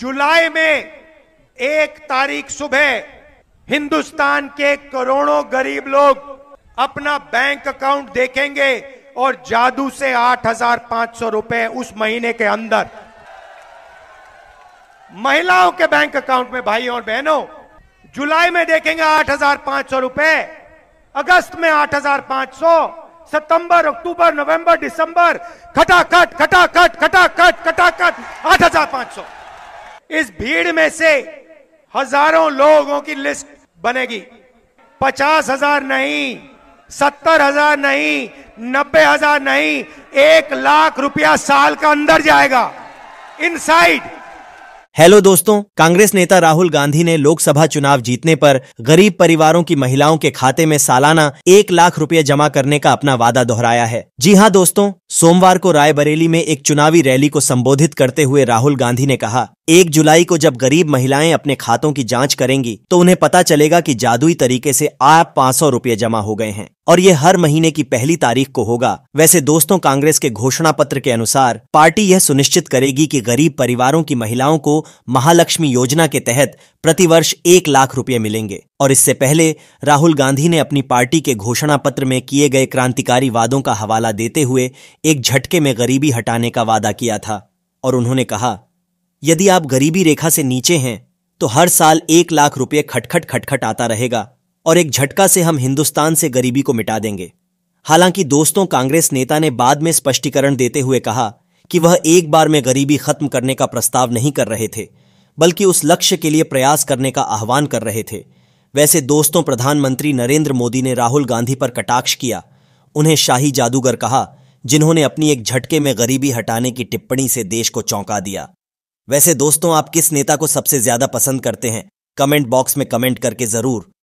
जुलाई में एक तारीख सुबह हिंदुस्तान के करोड़ों गरीब लोग अपना बैंक अकाउंट देखेंगे और जादू से आठ हजार पांच सौ रुपए उस महीने के अंदर महिलाओं के बैंक अकाउंट में भाई और बहनों जुलाई में देखेंगे आठ हजार पांच सौ रुपए अगस्त में आठ हजार पांच सौ सितंबर अक्टूबर नवंबर दिसंबर खटाखट खटाखट खटाखट खटाखट आठ हजार पांच सौ इस भीड़ में से हजारों लोगों की लिस्ट बनेगी पचास हजार नहीं सत्तर हजार नहीं नब्बे हजार नहीं एक लाख रुपया साल का अंदर जाएगा इनसाइड हेलो दोस्तों कांग्रेस नेता राहुल गांधी ने लोकसभा चुनाव जीतने पर गरीब परिवारों की महिलाओं के खाते में सालाना एक लाख रुपए जमा करने का अपना वादा दोहराया है जी हाँ दोस्तों सोमवार को रायबरेली में एक चुनावी रैली को संबोधित करते हुए राहुल गांधी ने कहा एक जुलाई को जब गरीब महिलाएं अपने खातों की जांच करेंगी तो उन्हें पता चलेगा कि जादुई तरीके से आप पाँच सौ रूपए जमा हो गए हैं और ये हर महीने की पहली तारीख को होगा वैसे दोस्तों कांग्रेस के घोषणा पत्र के अनुसार पार्टी यह सुनिश्चित करेगी की गरीब परिवारों की महिलाओं को महालक्ष्मी योजना के तहत प्रतिवर्ष एक लाख रूपये मिलेंगे और इससे पहले राहुल गांधी ने अपनी पार्टी के घोषणा पत्र में किए गए क्रांतिकारी वादों का हवाला देते हुए एक झटके में गरीबी हटाने का वादा किया था और उन्होंने कहा यदि आप गरीबी रेखा से नीचे हैं तो हर साल एक लाख रुपए खटखट खटखट आता रहेगा और एक झटका से हम हिंदुस्तान से गरीबी को मिटा देंगे हालांकि दोस्तों कांग्रेस नेता ने बाद में स्पष्टीकरण देते हुए कहा कि वह एक बार में गरीबी खत्म करने का प्रस्ताव नहीं कर रहे थे बल्कि उस लक्ष्य के लिए प्रयास करने का आह्वान कर रहे थे वैसे दोस्तों प्रधानमंत्री नरेंद्र मोदी ने राहुल गांधी पर कटाक्ष किया उन्हें शाही जादूगर कहा जिन्होंने अपनी एक झटके में गरीबी हटाने की टिप्पणी से देश को चौंका दिया वैसे दोस्तों आप किस नेता को सबसे ज्यादा पसंद करते हैं कमेंट बॉक्स में कमेंट करके जरूर